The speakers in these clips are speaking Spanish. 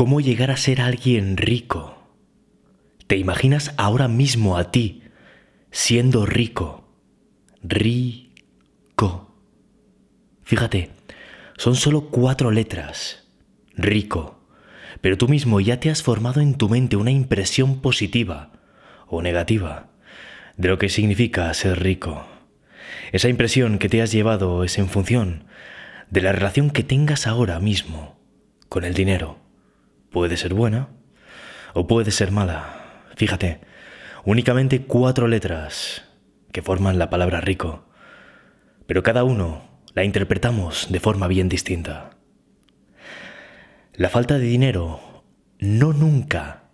cómo llegar a ser alguien rico. ¿Te imaginas ahora mismo a ti siendo rico? Rico. Fíjate, son solo cuatro letras. Rico. Pero tú mismo ya te has formado en tu mente una impresión positiva o negativa de lo que significa ser rico. Esa impresión que te has llevado es en función de la relación que tengas ahora mismo con el dinero. Puede ser buena o puede ser mala. Fíjate, únicamente cuatro letras que forman la palabra rico, pero cada uno la interpretamos de forma bien distinta. La falta de dinero no nunca,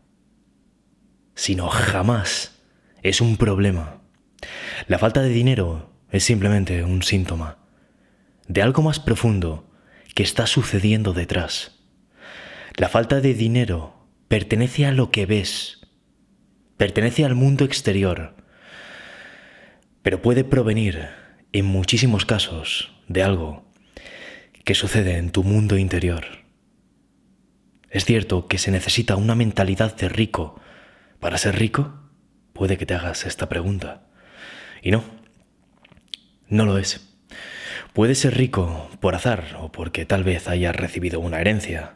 sino jamás es un problema. La falta de dinero es simplemente un síntoma de algo más profundo que está sucediendo detrás. La falta de dinero pertenece a lo que ves, pertenece al mundo exterior, pero puede provenir, en muchísimos casos, de algo que sucede en tu mundo interior. Es cierto que se necesita una mentalidad de rico. ¿Para ser rico? Puede que te hagas esta pregunta. Y no, no lo es. Puedes ser rico por azar o porque tal vez hayas recibido una herencia.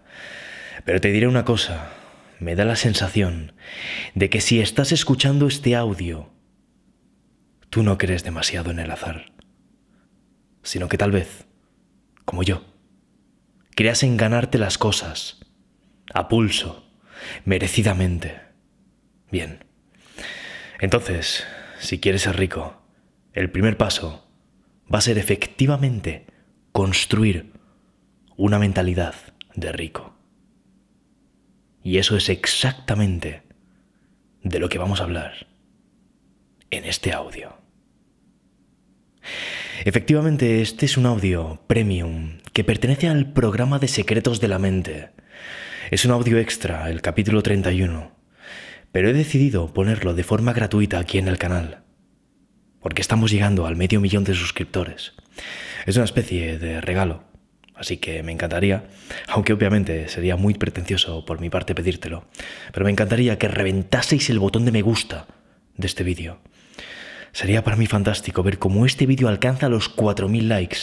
Pero te diré una cosa, me da la sensación de que si estás escuchando este audio, tú no crees demasiado en el azar, sino que tal vez, como yo, creas en ganarte las cosas, a pulso, merecidamente. Bien. Entonces, si quieres ser rico, el primer paso va a ser efectivamente construir una mentalidad de rico. Y eso es exactamente de lo que vamos a hablar en este audio. Efectivamente, este es un audio premium que pertenece al programa de Secretos de la Mente. Es un audio extra, el capítulo 31, pero he decidido ponerlo de forma gratuita aquí en el canal, porque estamos llegando al medio millón de suscriptores. Es una especie de regalo así que me encantaría, aunque obviamente sería muy pretencioso por mi parte pedírtelo, pero me encantaría que reventaseis el botón de me gusta de este vídeo. Sería para mí fantástico ver cómo este vídeo alcanza los 4.000 likes,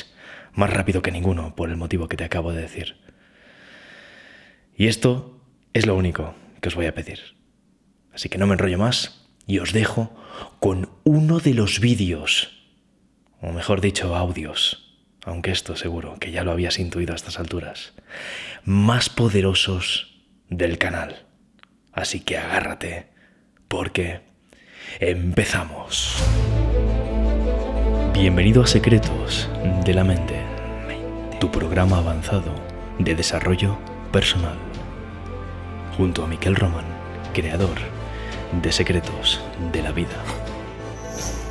más rápido que ninguno, por el motivo que te acabo de decir. Y esto es lo único que os voy a pedir. Así que no me enrollo más y os dejo con uno de los vídeos, o mejor dicho, audios aunque esto seguro que ya lo habías intuido a estas alturas, más poderosos del canal. Así que agárrate, porque empezamos. Bienvenido a Secretos de la Mente, tu programa avanzado de desarrollo personal. Junto a Miquel Román, creador de Secretos de la Vida.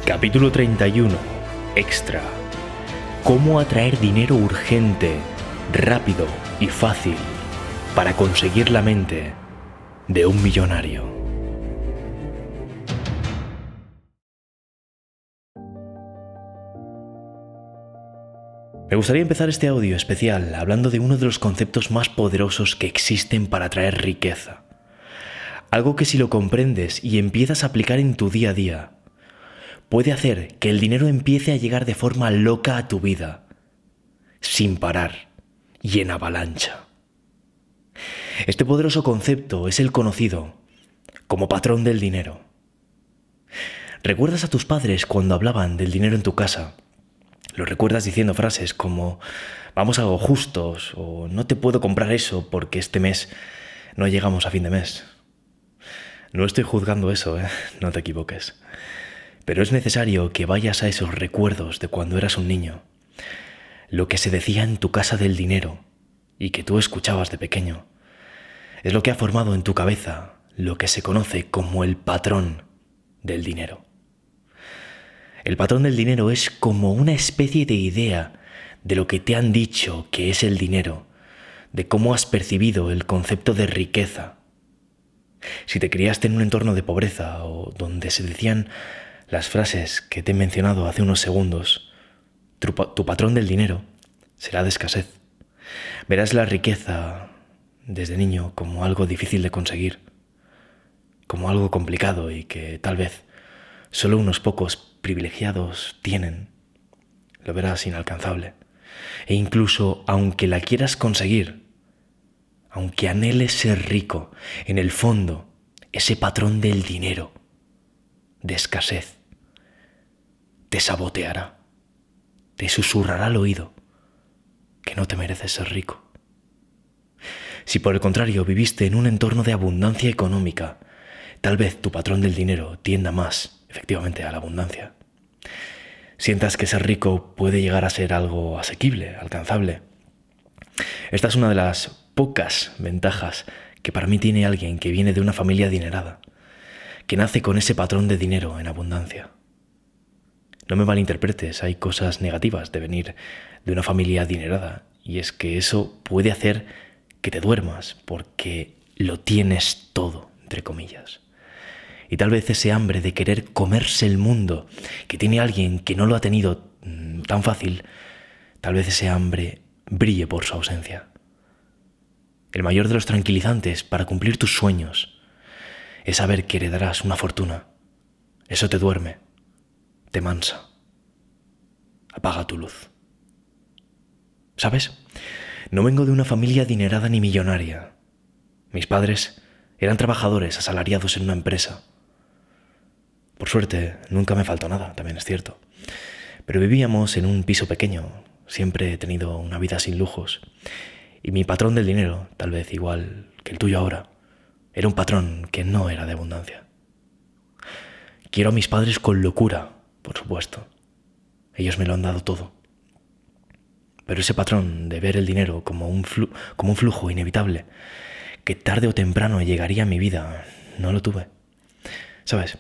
Capítulo 31, extra cómo atraer dinero urgente, rápido y fácil para conseguir la mente de un millonario. Me gustaría empezar este audio especial hablando de uno de los conceptos más poderosos que existen para atraer riqueza. Algo que si lo comprendes y empiezas a aplicar en tu día a día, puede hacer que el dinero empiece a llegar de forma loca a tu vida, sin parar y en avalancha. Este poderoso concepto es el conocido como patrón del dinero. ¿Recuerdas a tus padres cuando hablaban del dinero en tu casa? Lo recuerdas diciendo frases como vamos a justos o no te puedo comprar eso porque este mes no llegamos a fin de mes. No estoy juzgando eso, ¿eh? no te equivoques. Pero es necesario que vayas a esos recuerdos de cuando eras un niño, lo que se decía en tu casa del dinero y que tú escuchabas de pequeño. Es lo que ha formado en tu cabeza lo que se conoce como el patrón del dinero. El patrón del dinero es como una especie de idea de lo que te han dicho que es el dinero, de cómo has percibido el concepto de riqueza. Si te criaste en un entorno de pobreza o donde se decían las frases que te he mencionado hace unos segundos, tu, patrón del dinero será de escasez. Verás la riqueza desde niño como algo difícil de conseguir, como algo complicado y que tal vez solo unos pocos privilegiados tienen. Lo verás inalcanzable. E incluso aunque la quieras conseguir, aunque anheles ser rico, en el fondo, ese patrón del dinero, de escasez, te saboteará, te susurrará al oído que no te mereces ser rico. Si por el contrario viviste en un entorno de abundancia económica, tal vez tu patrón del dinero tienda más, efectivamente, a la abundancia. Sientas que ser rico puede llegar a ser algo asequible, alcanzable. Esta es una de las pocas ventajas que para mí tiene alguien que viene de una familia adinerada, que nace con ese patrón de dinero en abundancia. No me malinterpretes, hay cosas negativas de venir de una familia adinerada y es que eso puede hacer que te duermas porque lo tienes todo, entre comillas. Y tal vez ese hambre de querer comerse el mundo que tiene alguien que no lo ha tenido mm, tan fácil, tal vez ese hambre brille por su ausencia. El mayor de los tranquilizantes para cumplir tus sueños es saber que heredarás una fortuna. Eso te duerme te mansa. Apaga tu luz. ¿Sabes? No vengo de una familia adinerada ni millonaria. Mis padres eran trabajadores asalariados en una empresa. Por suerte, nunca me faltó nada, también es cierto. Pero vivíamos en un piso pequeño. Siempre he tenido una vida sin lujos. Y mi patrón del dinero, tal vez igual que el tuyo ahora, era un patrón que no era de abundancia. Quiero a mis padres con locura, por supuesto. Ellos me lo han dado todo. Pero ese patrón de ver el dinero como un, flujo inevitable, que tarde o temprano llegaría a mi vida, no lo tuve. ¿Sabes?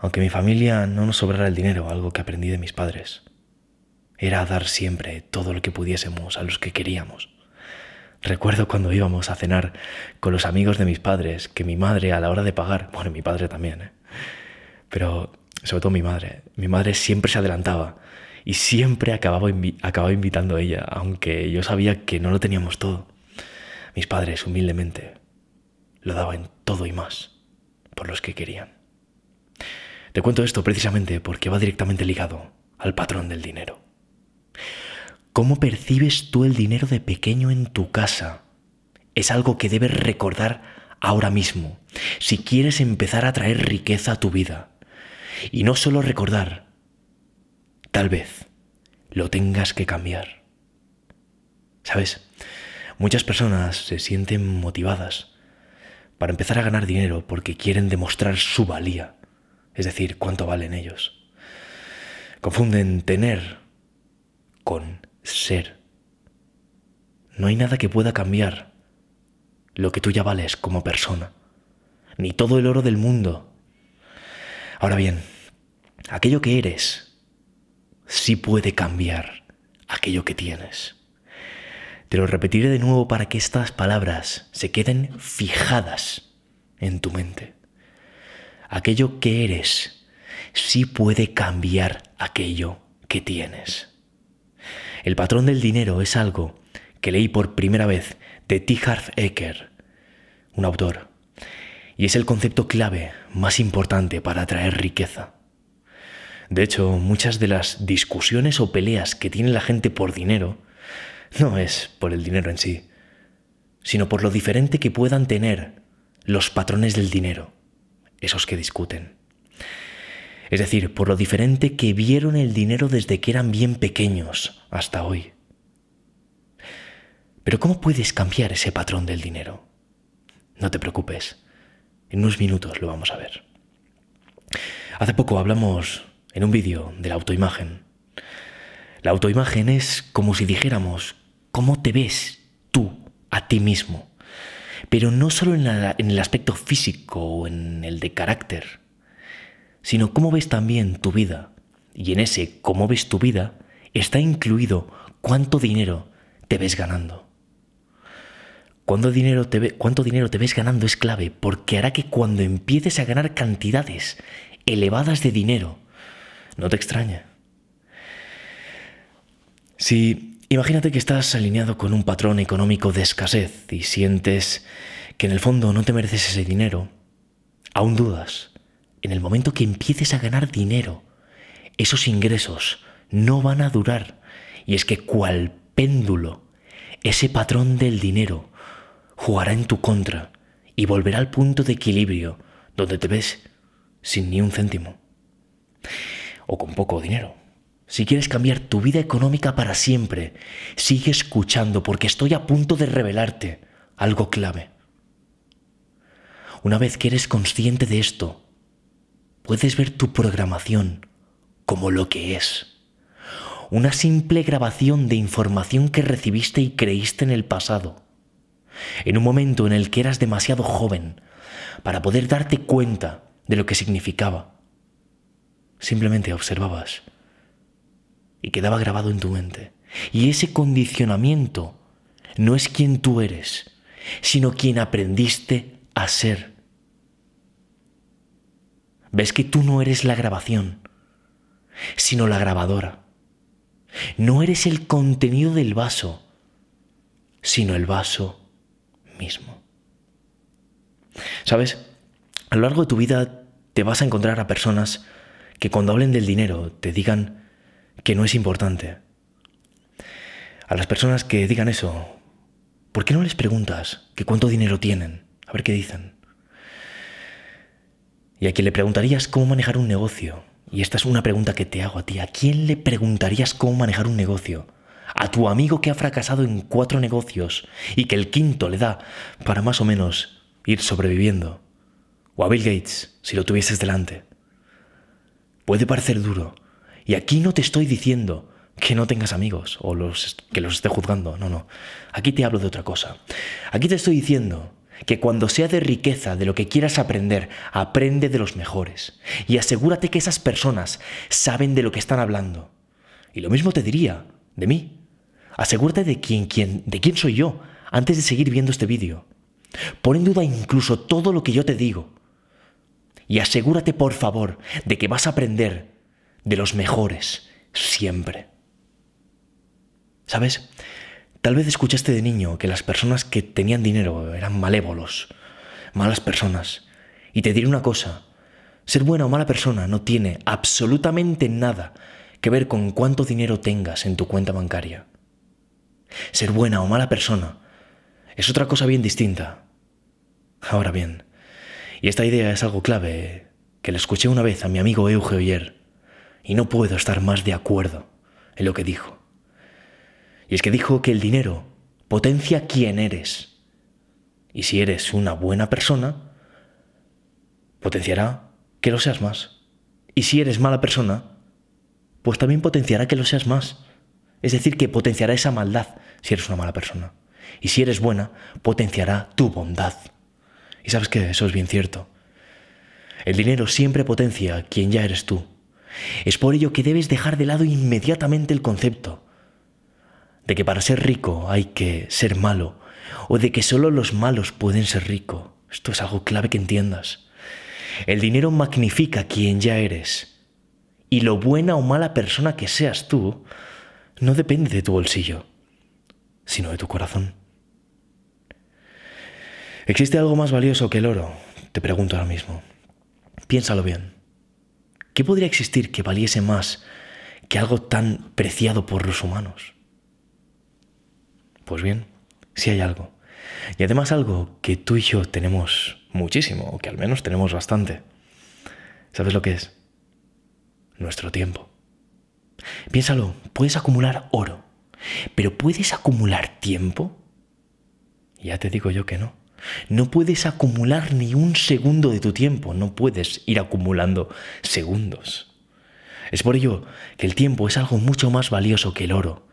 Aunque mi familia no nos sobrara el dinero, algo que aprendí de mis padres, era dar siempre todo lo que pudiésemos a los que queríamos. Recuerdo cuando íbamos a cenar con los amigos de mis padres, que mi madre a la hora de pagar, bueno, mi padre también, ¿eh? pero sobre todo mi madre. Mi madre siempre se adelantaba y siempre acababa, invitando a ella, aunque yo sabía que no lo teníamos todo. Mis padres, humildemente, lo daban todo y más por los que querían. Te cuento esto precisamente porque va directamente ligado al patrón del dinero. ¿Cómo percibes tú el dinero de pequeño en tu casa? Es algo que debes recordar ahora mismo si quieres empezar a traer riqueza a tu vida. Y no solo recordar, tal vez lo tengas que cambiar. ¿Sabes? Muchas personas se sienten motivadas para empezar a ganar dinero porque quieren demostrar su valía, es decir, cuánto valen ellos. Confunden tener con ser. No hay nada que pueda cambiar lo que tú ya vales como persona, ni todo el oro del mundo. Ahora bien, Aquello que eres sí puede cambiar aquello que tienes. Te lo repetiré de nuevo para que estas palabras se queden fijadas en tu mente. Aquello que eres sí puede cambiar aquello que tienes. El patrón del dinero es algo que leí por primera vez de T. Eker, un autor, y es el concepto clave más importante para atraer riqueza. De hecho, muchas de las discusiones o peleas que tiene la gente por dinero no es por el dinero en sí, sino por lo diferente que puedan tener los patrones del dinero, esos que discuten. Es decir, por lo diferente que vieron el dinero desde que eran bien pequeños hasta hoy. Pero ¿cómo puedes cambiar ese patrón del dinero? No te preocupes, en unos minutos lo vamos a ver. Hace poco hablamos en un vídeo de la autoimagen. La autoimagen es como si dijéramos cómo te ves tú a ti mismo, pero no solo en, el aspecto físico o en el de carácter, sino cómo ves también tu vida. Y en ese cómo ves tu vida está incluido cuánto dinero te ves ganando. dinero, te cuánto dinero te ves ganando es clave porque hará que cuando empieces a ganar cantidades elevadas de dinero, no te extraña. Si imagínate que estás alineado con un patrón económico de escasez y sientes que en el fondo no te mereces ese dinero, aún dudas, en el momento que empieces a ganar dinero, esos ingresos no van a durar. Y es que cual péndulo, ese patrón del dinero jugará en tu contra y volverá al punto de equilibrio donde te ves sin ni un céntimo o con poco dinero. Si quieres cambiar tu vida económica para siempre, sigue escuchando porque estoy a punto de revelarte algo clave. Una vez que eres consciente de esto, puedes ver tu programación como lo que es. Una simple grabación de información que recibiste y creíste en el pasado, en un momento en el que eras demasiado joven para poder darte cuenta de lo que significaba simplemente observabas y quedaba grabado en tu mente. Y ese condicionamiento no es quien tú eres, sino quien aprendiste a ser. Ves que tú no eres la grabación, sino la grabadora. No eres el contenido del vaso, sino el vaso mismo. ¿Sabes? A lo largo de tu vida te vas a encontrar a personas que cuando hablen del dinero te digan que no es importante. A las personas que digan eso, ¿por qué no les preguntas que cuánto dinero tienen? A ver qué dicen. Y a quien le preguntarías cómo manejar un negocio, y esta es una pregunta que te hago a ti, ¿a quién le preguntarías cómo manejar un negocio? ¿A tu amigo que ha fracasado en cuatro negocios y que el quinto le da para más o menos ir sobreviviendo? ¿O a Bill Gates si lo tuvieses delante? Puede parecer duro. Y aquí no te estoy diciendo que no tengas amigos o los, que los esté juzgando. No, no. Aquí te hablo de otra cosa. Aquí te estoy diciendo que cuando sea de riqueza de lo que quieras aprender, aprende de los mejores. Y asegúrate que esas personas saben de lo que están hablando. Y lo mismo te diría de mí. Asegúrate de quién, de quién soy yo antes de seguir viendo este vídeo. Pon en duda incluso todo lo que yo te digo y asegúrate por favor de que vas a aprender de los mejores siempre. ¿Sabes? Tal vez escuchaste de niño que las personas que tenían dinero eran malévolos, malas personas. Y te diré una cosa, ser buena o mala persona no tiene absolutamente nada que ver con cuánto dinero tengas en tu cuenta bancaria. Ser buena o mala persona es otra cosa bien distinta. Ahora bien, y esta idea es algo clave que le escuché una vez a mi amigo Euge ayer y no puedo estar más de acuerdo en lo que dijo. Y es que dijo que el dinero potencia quién eres. Y si eres una buena persona, potenciará que lo seas más. Y si eres mala persona, pues también potenciará que lo seas más. Es decir, que potenciará esa maldad si eres una mala persona. Y si eres buena, potenciará tu bondad y sabes que eso es bien cierto. El dinero siempre potencia quien ya eres tú. Es por ello que debes dejar de lado inmediatamente el concepto de que para ser rico hay que ser malo o de que solo los malos pueden ser ricos. Esto es algo clave que entiendas. El dinero magnifica quien ya eres. Y lo buena o mala persona que seas tú no depende de tu bolsillo, sino de tu corazón. ¿Existe algo más valioso que el oro? Te pregunto ahora mismo. Piénsalo bien. ¿Qué podría existir que valiese más que algo tan preciado por los humanos? Pues bien, sí hay algo. Y además algo que tú y yo tenemos muchísimo, o que al menos tenemos bastante. ¿Sabes lo que es? Nuestro tiempo. Piénsalo, puedes acumular oro, pero ¿puedes acumular tiempo? Ya te digo yo que no. No puedes acumular ni un segundo de tu tiempo, no puedes ir acumulando segundos. Es por ello que el tiempo es algo mucho más valioso que el oro.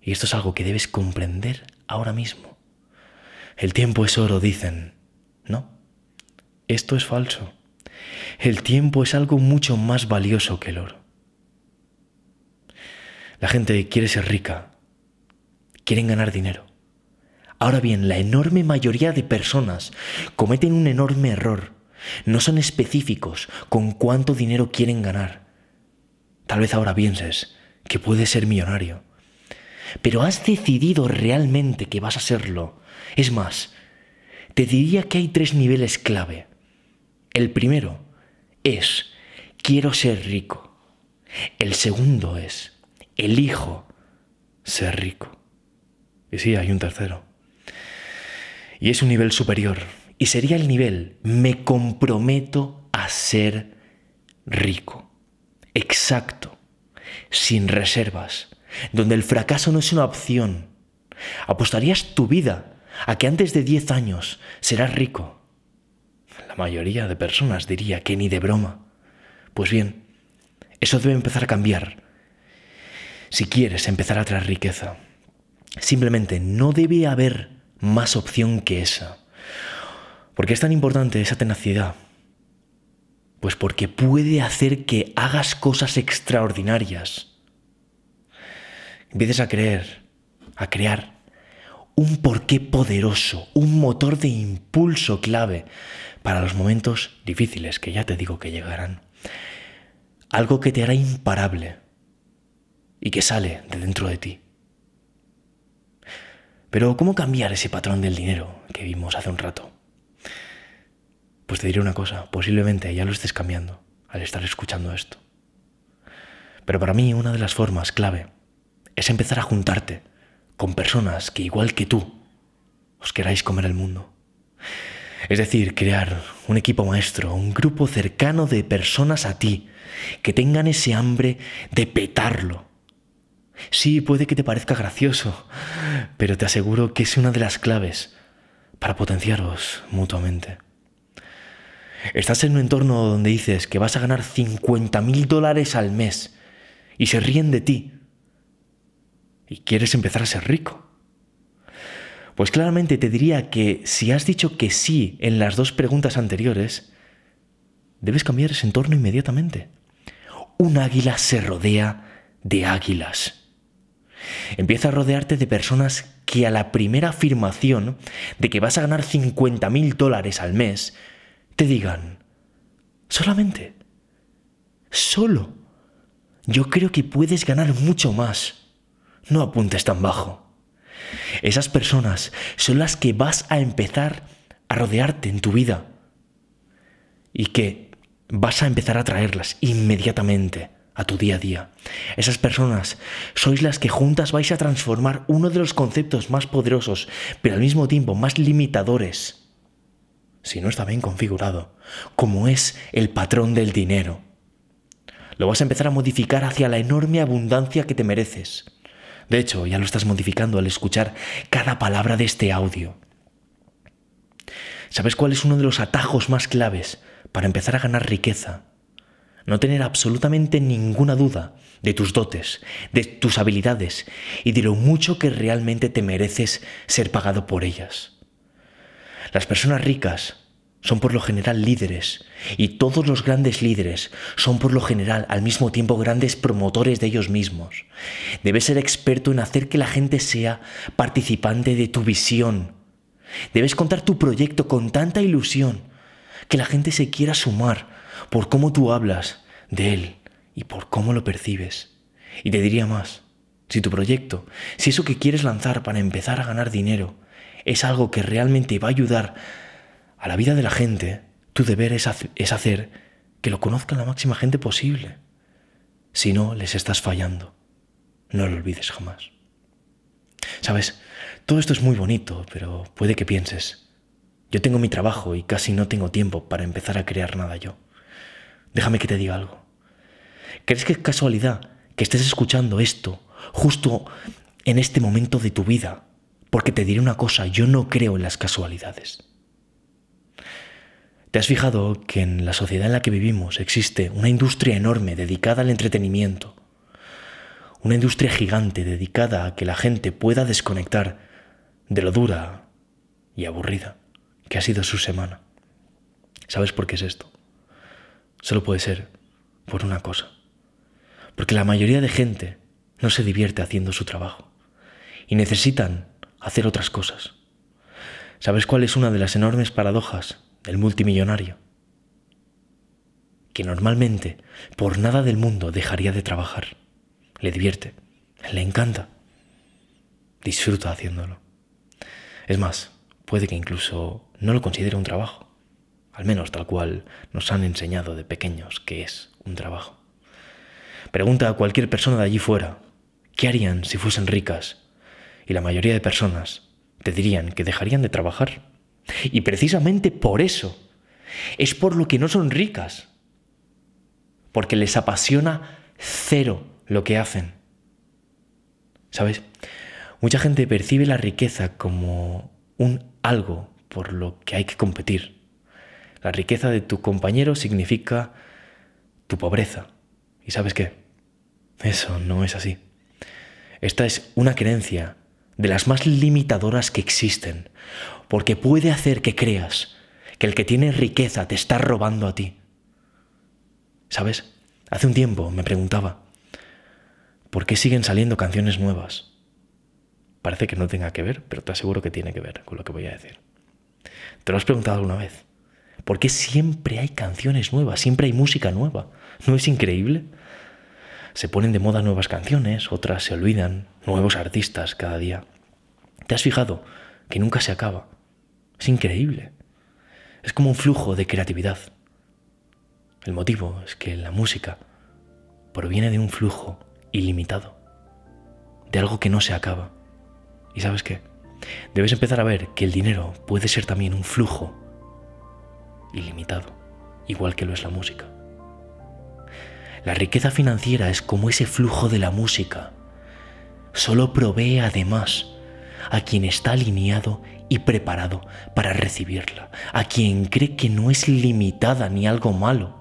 Y esto es algo que debes comprender ahora mismo. El tiempo es oro, dicen. No, esto es falso. El tiempo es algo mucho más valioso que el oro. La gente quiere ser rica, quieren ganar dinero Ahora bien, la enorme mayoría de personas cometen un enorme error. No son específicos con cuánto dinero quieren ganar. Tal vez ahora pienses que puedes ser millonario. Pero has decidido realmente que vas a serlo. Es más, te diría que hay tres niveles clave. El primero es, quiero ser rico. El segundo es, elijo ser rico. Y sí, hay un tercero. Y es un nivel superior. Y sería el nivel, me comprometo a ser rico. Exacto. Sin reservas. Donde el fracaso no es una opción. ¿Apostarías tu vida a que antes de 10 años serás rico? La mayoría de personas diría que ni de broma. Pues bien, eso debe empezar a cambiar. Si quieres empezar a traer riqueza, simplemente no debe haber más opción que esa. ¿Por qué es tan importante esa tenacidad? Pues porque puede hacer que hagas cosas extraordinarias. Empieces a creer, a crear un porqué poderoso, un motor de impulso clave para los momentos difíciles que ya te digo que llegarán. Algo que te hará imparable y que sale de dentro de ti. Pero ¿cómo cambiar ese patrón del dinero que vimos hace un rato? Pues te diré una cosa, posiblemente ya lo estés cambiando al estar escuchando esto. Pero para mí una de las formas clave es empezar a juntarte con personas que igual que tú os queráis comer el mundo. Es decir, crear un equipo maestro, un grupo cercano de personas a ti, que tengan ese hambre de petarlo, Sí, puede que te parezca gracioso, pero te aseguro que es una de las claves para potenciaros mutuamente. Estás en un entorno donde dices que vas a ganar 50 mil dólares al mes y se ríen de ti. Y quieres empezar a ser rico. Pues claramente te diría que si has dicho que sí en las dos preguntas anteriores, debes cambiar ese entorno inmediatamente. Un águila se rodea de águilas. Empieza a rodearte de personas que a la primera afirmación de que vas a ganar 50 mil dólares al mes, te digan, solamente, solo, yo creo que puedes ganar mucho más. No apuntes tan bajo. Esas personas son las que vas a empezar a rodearte en tu vida y que vas a empezar a traerlas inmediatamente a tu día a día. Esas personas sois las que juntas vais a transformar uno de los conceptos más poderosos, pero al mismo tiempo más limitadores, si no está bien configurado, como es el patrón del dinero. Lo vas a empezar a modificar hacia la enorme abundancia que te mereces. De hecho, ya lo estás modificando al escuchar cada palabra de este audio. ¿Sabes cuál es uno de los atajos más claves para empezar a ganar riqueza? no tener absolutamente ninguna duda de tus dotes, de tus habilidades y de lo mucho que realmente te mereces ser pagado por ellas. Las personas ricas son por lo general líderes y todos los grandes líderes son por lo general al mismo tiempo grandes promotores de ellos mismos. Debes ser experto en hacer que la gente sea participante de tu visión. Debes contar tu proyecto con tanta ilusión que la gente se quiera sumar por cómo tú hablas de él y por cómo lo percibes. Y te diría más, si tu proyecto, si eso que quieres lanzar para empezar a ganar dinero, es algo que realmente va a ayudar a la vida de la gente, tu deber es, hacer que lo conozca la máxima gente posible. Si no, les estás fallando. No lo olvides jamás. Sabes, todo esto es muy bonito, pero puede que pienses, yo tengo mi trabajo y casi no tengo tiempo para empezar a crear nada yo. Déjame que te diga algo. ¿Crees que es casualidad que estés escuchando esto justo en este momento de tu vida? Porque te diré una cosa, yo no creo en las casualidades. ¿Te has fijado que en la sociedad en la que vivimos existe una industria enorme dedicada al entretenimiento? Una industria gigante dedicada a que la gente pueda desconectar de lo dura y aburrida que ha sido su semana. ¿Sabes por qué es esto? solo puede ser por una cosa. Porque la mayoría de gente no se divierte haciendo su trabajo y necesitan hacer otras cosas. ¿Sabes cuál es una de las enormes paradojas del multimillonario? Que normalmente, por nada del mundo, dejaría de trabajar. Le divierte, le encanta, disfruta haciéndolo. Es más, puede que incluso no lo considere un trabajo al menos tal cual nos han enseñado de pequeños que es un trabajo. Pregunta a cualquier persona de allí fuera, ¿qué harían si fuesen ricas? Y la mayoría de personas te dirían que dejarían de trabajar. Y precisamente por eso es por lo que no son ricas, porque les apasiona cero lo que hacen. ¿Sabes? Mucha gente percibe la riqueza como un algo por lo que hay que competir la riqueza de tu compañero significa tu pobreza. ¿Y sabes qué? Eso no es así. Esta es una creencia de las más limitadoras que existen, porque puede hacer que creas que el que tiene riqueza te está robando a ti. ¿Sabes? Hace un tiempo me preguntaba, ¿por qué siguen saliendo canciones nuevas? Parece que no tenga que ver, pero te aseguro que tiene que ver con lo que voy a decir. ¿Te lo has preguntado alguna vez? Porque siempre hay canciones nuevas, siempre hay música nueva. ¿No es increíble? Se ponen de moda nuevas canciones, otras se olvidan, nuevos artistas cada día. ¿Te has fijado que nunca se acaba? Es increíble. Es como un flujo de creatividad. El motivo es que la música proviene de un flujo ilimitado, de algo que no se acaba. ¿Y sabes qué? Debes empezar a ver que el dinero puede ser también un flujo ilimitado, igual que lo es la música. La riqueza financiera es como ese flujo de la música. Solo provee además a quien está alineado y preparado para recibirla, a quien cree que no es limitada ni algo malo,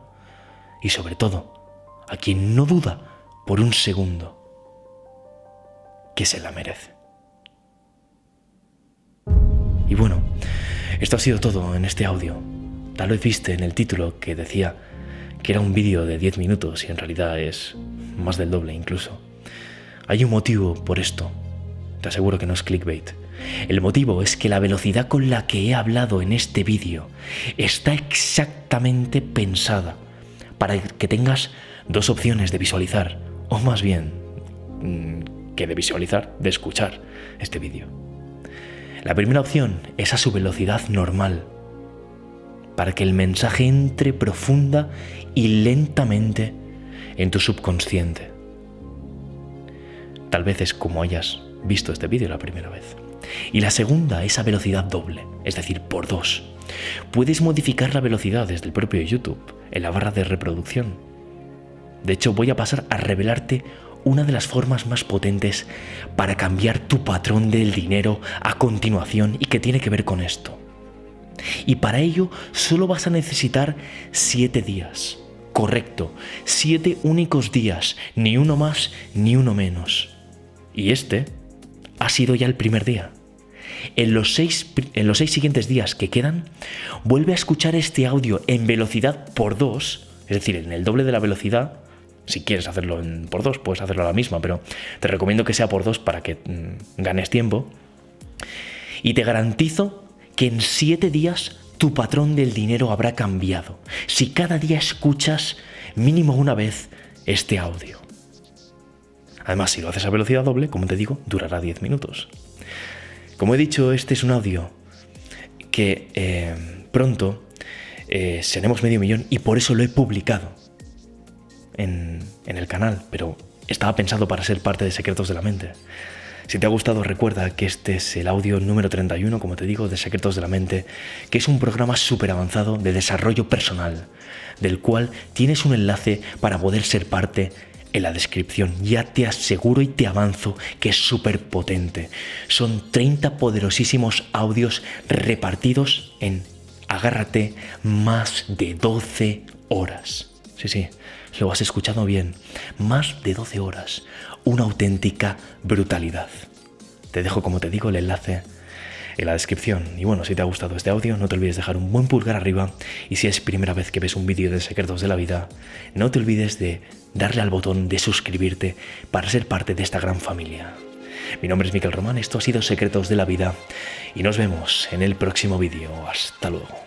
y sobre todo, a quien no duda por un segundo que se la merece. Y bueno, esto ha sido todo en este audio. Tal vez viste en el título que decía que era un vídeo de 10 minutos y en realidad es más del doble incluso. Hay un motivo por esto. Te aseguro que no es clickbait. El motivo es que la velocidad con la que he hablado en este vídeo está exactamente pensada para que tengas dos opciones de visualizar, o más bien, mm, que de visualizar, de escuchar este vídeo. La primera opción es a su velocidad normal, para que el mensaje entre profunda y lentamente en tu subconsciente. Tal vez es como hayas visto este vídeo la primera vez. Y la segunda esa velocidad doble, es decir, por dos. Puedes modificar la velocidad desde el propio YouTube, en la barra de reproducción. De hecho, voy a pasar a revelarte una de las formas más potentes para cambiar tu patrón del dinero a continuación y que tiene que ver con esto. Y para ello solo vas a necesitar siete días. Correcto, siete únicos días, ni uno más ni uno menos. Y este ha sido ya el primer día. En los, seis, siguientes días que quedan, vuelve a escuchar este audio en velocidad por dos, es decir, en el doble de la velocidad. Si quieres hacerlo por dos, puedes hacerlo a la misma, pero te recomiendo que sea por dos para que mm, ganes tiempo. Y te garantizo que en siete días tu patrón del dinero habrá cambiado si cada día escuchas mínimo una vez este audio. Además, si lo haces a velocidad doble, como te digo, durará 10 minutos. Como he dicho, este es un audio que eh, pronto eh, seremos medio millón y por eso lo he publicado en, en el canal, pero estaba pensado para ser parte de Secretos de la Mente. Si te ha gustado recuerda que este es el audio número 31, como te digo, de Secretos de la Mente, que es un programa súper avanzado de desarrollo personal, del cual tienes un enlace para poder ser parte en la descripción. Ya te aseguro y te avanzo que es súper potente. Son 30 poderosísimos audios repartidos en, agárrate, más de 12 horas. Sí, sí, lo has escuchado bien. Más de 12 horas una auténtica brutalidad. Te dejo, como te digo, el enlace en la descripción. Y bueno, si te ha gustado este audio, no te olvides dejar un buen pulgar arriba. Y si es primera vez que ves un vídeo de Secretos de la Vida, no te olvides de darle al botón de suscribirte para ser parte de esta gran familia. Mi nombre es Miquel Román, esto ha sido Secretos de la Vida y nos vemos en el próximo vídeo. Hasta luego.